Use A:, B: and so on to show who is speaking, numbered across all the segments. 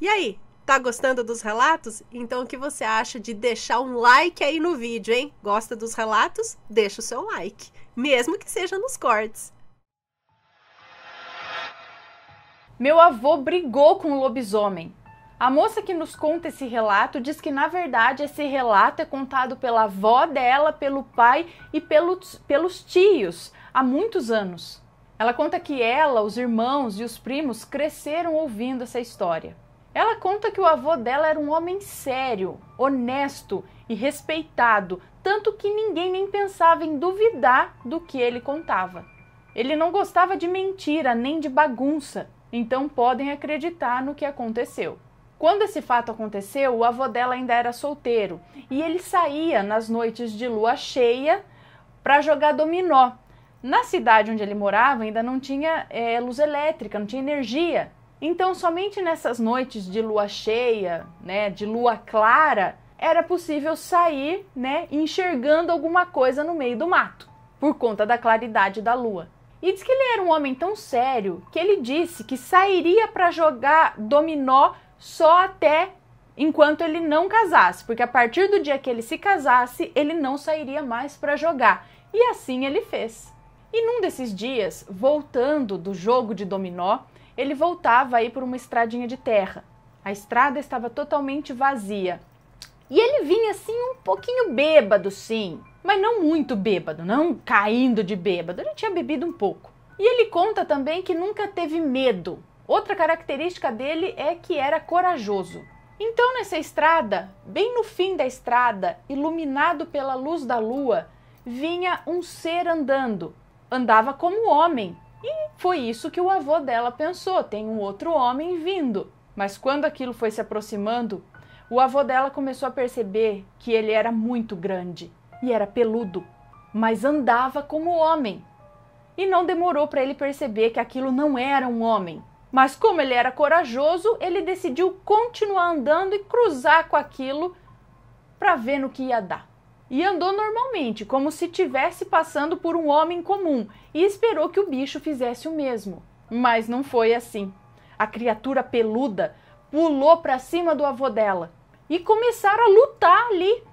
A: E aí, tá gostando dos relatos? Então o que você acha de deixar um like aí no vídeo, hein? Gosta dos relatos? Deixa o seu like, mesmo que seja nos cortes.
B: Meu avô brigou com o lobisomem. A moça que nos conta esse relato diz que, na verdade, esse relato é contado pela avó dela, pelo pai e pelos, pelos tios há muitos anos. Ela conta que ela, os irmãos e os primos cresceram ouvindo essa história. Ela conta que o avô dela era um homem sério, honesto e respeitado, tanto que ninguém nem pensava em duvidar do que ele contava. Ele não gostava de mentira nem de bagunça, então podem acreditar no que aconteceu. Quando esse fato aconteceu, o avô dela ainda era solteiro e ele saía nas noites de lua cheia para jogar dominó. Na cidade onde ele morava ainda não tinha é, luz elétrica, não tinha energia, então, somente nessas noites de lua cheia, né, de lua clara, era possível sair, né, enxergando alguma coisa no meio do mato, por conta da claridade da lua. E diz que ele era um homem tão sério que ele disse que sairia para jogar dominó só até enquanto ele não casasse, porque a partir do dia que ele se casasse, ele não sairia mais para jogar. E assim ele fez. E num desses dias, voltando do jogo de dominó, ele voltava aí por uma estradinha de terra. A estrada estava totalmente vazia. E ele vinha assim um pouquinho bêbado, sim, mas não muito bêbado, não caindo de bêbado, ele tinha bebido um pouco. E ele conta também que nunca teve medo. Outra característica dele é que era corajoso. Então, nessa estrada, bem no fim da estrada, iluminado pela luz da lua, vinha um ser andando. Andava como homem, e foi isso que o avô dela pensou: tem um outro homem vindo. Mas quando aquilo foi se aproximando, o avô dela começou a perceber que ele era muito grande e era peludo, mas andava como homem. E não demorou para ele perceber que aquilo não era um homem. Mas como ele era corajoso, ele decidiu continuar andando e cruzar com aquilo para ver no que ia dar e andou normalmente, como se tivesse passando por um homem comum, e esperou que o bicho fizesse o mesmo. Mas não foi assim. A criatura peluda pulou para cima do avô dela e começaram a lutar ali.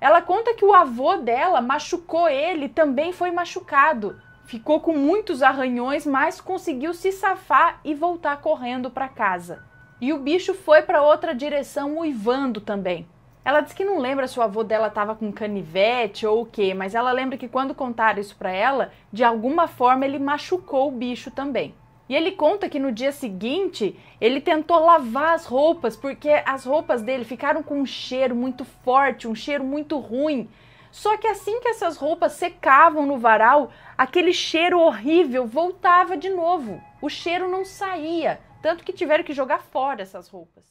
B: Ela conta que o avô dela machucou ele, também foi machucado. Ficou com muitos arranhões, mas conseguiu se safar e voltar correndo para casa. E o bicho foi para outra direção uivando também. Ela disse que não lembra se o avô dela estava com canivete ou o quê, mas ela lembra que quando contaram isso para ela, de alguma forma ele machucou o bicho também. E ele conta que no dia seguinte ele tentou lavar as roupas porque as roupas dele ficaram com um cheiro muito forte, um cheiro muito ruim. Só que assim que essas roupas secavam no varal, aquele cheiro horrível
A: voltava de novo. O cheiro não saía, tanto que tiveram que jogar fora essas roupas.